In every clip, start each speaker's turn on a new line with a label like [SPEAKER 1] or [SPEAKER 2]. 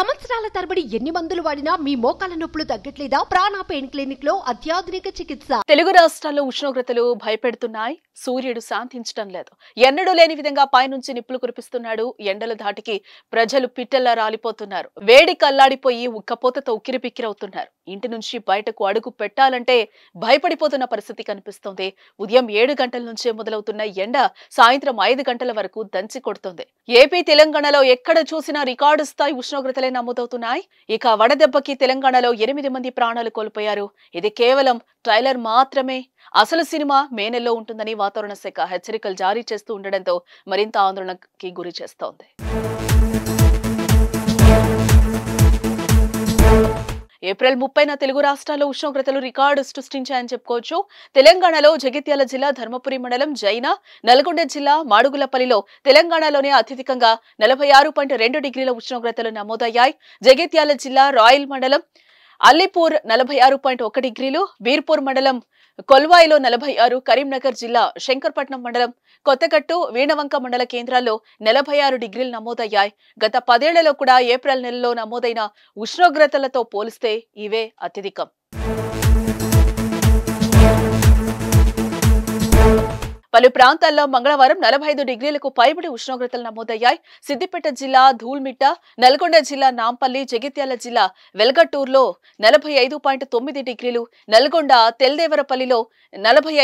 [SPEAKER 1] సంవత్సరాల తరబడి ఎన్ని మందులు వాడినా మీ మోకాల నొప్పులు తగ్గట్లేదా ప్రాణ పెయిన్ క్లినిక్ లో అత్యాధునిక చికిత్స తెలుగు రాష్ట్రాల్లో ఉష్ణోగ్రతలు భయపెడుతున్నాయి సూర్యుడు శాంతించడం లేదు ఎన్నడూ లేని విధంగా పైనుంచి నిప్పులు కురిపిస్తున్నాడు ఎండల ధాటికి ప్రజలు పిట్టల్లా రాలిపోతున్నారు వేడి కల్లాడిపోయి ఉక్కపోతతో ఉక్కిరిబిక్కిరవుతున్నారు ఇంటి నుంచి బయటకు అడుగు పెట్టాలంటే భయపడిపోతున్న పరిస్థితి కనిపిస్తోంది ఉదయం ఏడు గంటల నుంచే మొదలవుతున్న ఎండ సాయంత్రం ఐదు గంటల వరకు దంచి కొడుతోంది ఏపీ తెలంగాణలో ఎక్కడ చూసినా రికార్డు స్థాయి ఉష్ణోగ్రతలే నమోదవుతున్నాయి ఇక వడదెబ్బకి తెలంగాణలో ఎనిమిది మంది ప్రాణాలు కోల్పోయారు ఇది కేవలం ట్రైలర్ మాత్రమే అసలు సినిమా మే నెలలో ఉంటుందని వాతావరణ శాఖ హెచ్చరికలు జారీ చేస్తూ ఉండడంతో మరింత ఆందోళనకి గురి చేస్తోంది ఏప్రిల్ ముప్పైన తెలుగు రాష్ట్రాల్లో ఉష్ణోగ్రతలు రికార్డు సృష్టించాయని చెప్పుకోవచ్చు తెలంగాణలో జగిత్యాల జిల్లా ధర్మపురి మండలం జైన నల్గొండ జిల్లా మాడుగులపల్లిలో తెలంగాణలోనే అత్యధికంగా నలభై డిగ్రీల ఉష్ణోగ్రతలు నమోదయ్యాయి జగిత్యాల జిల్లా రాయల్ మండలం అల్లీపూర్ నలభై ఆరు పాయింట్ ఒక డిగ్రీలు వీర్పూర్ మండలం కొల్వాయిలో నలభై ఆరు కరీంనగర్ జిల్లా శంకర్పట్నం మండలం కొత్తగట్టు వీణవంక మండల కేంద్రాల్లో నలభై ఆరు డిగ్రీలు నమోదయ్యాయి గత పదేళ్లలో కూడా ఏప్రిల్ నెలలో నమోదైన ఉష్ణోగ్రతలతో పోలిస్తే ఇవే అత్యధికం పలు ప్రాంతాల్లో మంగళవారం నలభై డిగ్రీలకు పైబడి ఉష్ణోగ్రతలు నమోదయ్యాయి సిద్దిపేట జిల్లా ధూల్మిట్ట నల్గొండ జిల్లా నాంపల్లి జగిత్యాల జిల్లా వెల్గట్టూర్లో నలభై డిగ్రీలు నల్గొండ తెల్దేవరపల్లిలో నలభై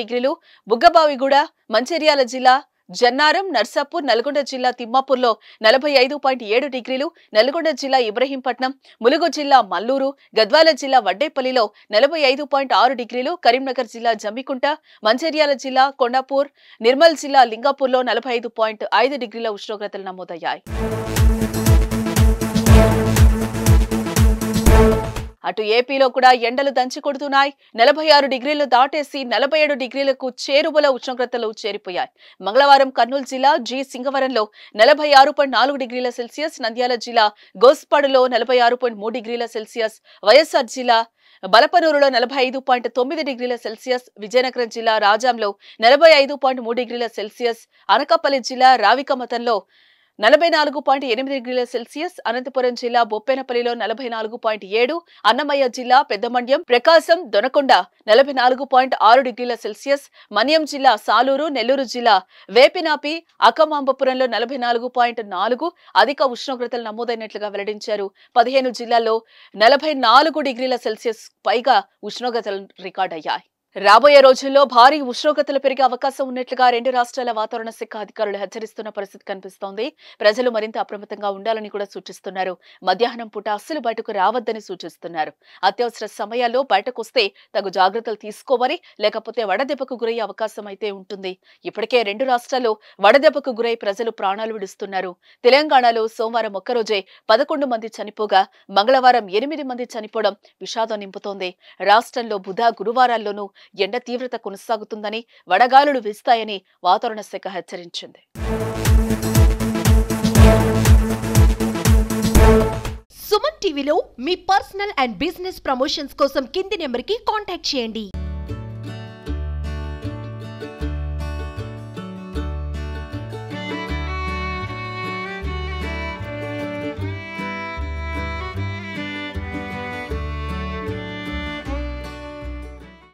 [SPEAKER 1] డిగ్రీలు బుగ్గబావిగూడ మంచిర్యాల జిల్లా జన్నారం నర్సాపూర్ నల్గొండ జిల్లా తిమ్మాపూర్లో నలభై ఐదు పాయింట్ ఏడు డిగ్రీలు నల్గొండ జిల్లా ఇబ్రహీంపట్నం ములుగు జిల్లా మల్లూరు గద్వాల జిల్లా వడ్డేపల్లిలో నలభై ఐదు పాయింట్ ఆరు డిగ్రీలు కరీంనగర్ జిల్లా జమ్మికుంట మంచిర్యాల జిల్లా కొండాపూర్ నిర్మల్ జిల్లా లింగాపూర్లో నలభై ఐదు పాయింట్ ఐదు డిగ్రీల ఉష్ణోగ్రతలు నమోదయ్యాయి అటు ఏపీలో కూడా ఎండలు దంచి కొడుతున్నాయి నలభై ఆరు డిగ్రీలు దాటేసి నలభై ఏడు డిగ్రీలకు చేరువల ఉష్ణోగ్రతలు చేరిపోయాయి మంగళవారం కర్నూలు జిల్లా జి సింగవరంలో నలభై ఆరు పాయింట్ నాలుగు డిగ్రీల సెల్సియస్ నంద్యాల జిల్లా గోస్పాడులో నలభై ఆరు పాయింట్ మూడు డిగ్రీల సెల్సియస్ వైఎస్ఆర్ జిల్లా బలపనూరులో నలభై ఐదు పాయింట్ తొమ్మిది డిగ్రీల సెల్సియస్ విజయనగరం జిల్లా రాజాంలో నలభై ఐదు పాయింట్ మూడు డిగ్రీల సెల్సియస్ అనకాపల్లి జిల్లా రావికమతంలో నలభై నాలుగు పాయింట్ ఎనిమిది డిగ్రీల సెల్సియస్ అనంతపురం జిల్లా బొప్పేనపల్లిలో నలభై నాలుగు పాయింట్ ఏడు అన్నమయ్య జిల్లా పెద్దమండ్యం ప్రకాశం దొనకొండ నలభై నాలుగు పాయింట్ ఆరు డిగ్రీల సెల్సియస్ మన్యం జిల్లా సాలూరు నెల్లూరు జిల్లా వేపినాపి అకమాంబపురంలో నలభై నాలుగు పాయింట్ నాలుగు అధిక ఉష్ణోగ్రతలు నమోదైనట్లుగా వెల్లడించారు పదిహేను జిల్లాల్లో నలభై నాలుగు డిగ్రీల సెల్సియస్ పైగా ఉష్ణోగ్రతలు రికార్డయ్యాయి రాబోయే రోజుల్లో భారీ ఉష్ణోగ్రతలు పెరిగే అవకాశం ఉన్నట్లుగా రెండు రాష్ట్రాల వాతావరణ శాఖ అధికారులు హెచ్చరిస్తున్న పరిస్థితి కనిపిస్తోంది ప్రజలు మరింత అప్రమత్తంగా ఉండాలని కూడా సూచిస్తున్నారు మధ్యాహ్నం పూట అస్సలు బయటకు రావద్దని సూచిస్తున్నారు అత్యవసర సమయాల్లో బయటకొస్తే తగు జాగ్రత్తలు తీసుకోవాలి లేకపోతే వడదెబ్బకు గురయ్యే అవకాశం అయితే ఉంటుంది ఇప్పటికే రెండు రాష్ట్రాల్లో వడదెబ్బకు గురై ప్రజలు ప్రాణాలు విడుస్తున్నారు తెలంగాణలో సోమవారం ఒక్కరోజే పదకొండు మంది చనిపోగా మంగళవారం ఎనిమిది మంది చనిపోవడం విషాదం నింపుతోంది రాష్ట్రంలో బుధ గురువారాల్లోనూ ఎండ తీవ్రత కొనసాగుతుందని వడగాలులు వీస్తాయని వాతావరణ శాఖ హెచ్చరించింది సుమన్ టీవీలో మీ పర్సనల్ అండ్ బిజినెస్ ప్రమోషన్స్ కోసం కింది నెంబర్కి కాంటాక్ట్ చేయండి